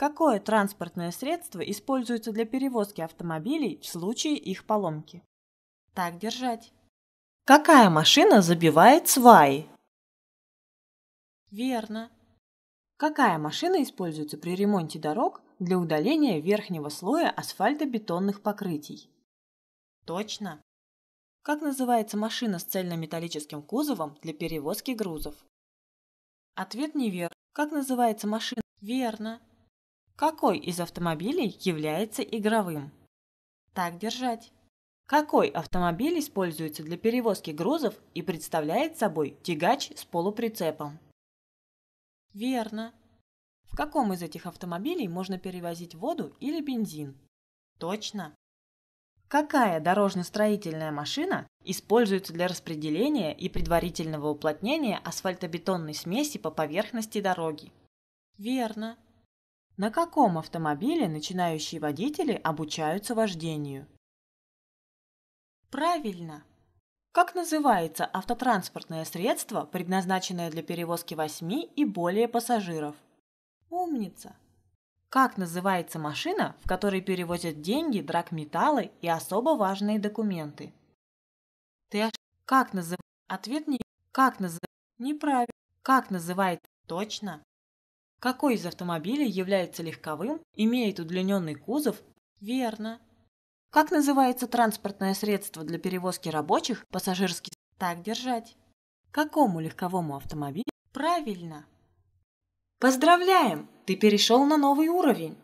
Какое транспортное средство используется для перевозки автомобилей в случае их поломки? Так держать. Какая машина забивает сваи? Верно. Какая машина используется при ремонте дорог для удаления верхнего слоя асфальтобетонных покрытий? Точно. Как называется машина с цельнометаллическим кузовом для перевозки грузов? Ответ неверно. Как называется машина? Верно. Какой из автомобилей является игровым? Так держать. Какой автомобиль используется для перевозки грузов и представляет собой тягач с полуприцепом? Верно. В каком из этих автомобилей можно перевозить воду или бензин? Точно. Какая дорожно-строительная машина используется для распределения и предварительного уплотнения асфальтобетонной смеси по поверхности дороги? Верно. На каком автомобиле начинающие водители обучаются вождению? Правильно. Как называется автотранспортное средство, предназначенное для перевозки восьми и более пассажиров? Умница. Как называется машина, в которой перевозят деньги, драгметаллы и особо важные документы? Ты аж... Как называется? Ответ не... Как называется? Неправильно. Как называется? Точно. Какой из автомобилей является легковым, имеет удлиненный кузов? Верно. Как называется транспортное средство для перевозки рабочих, пассажирских? Так держать. Какому легковому автомобилю? Правильно. Поздравляем! Ты перешел на новый уровень.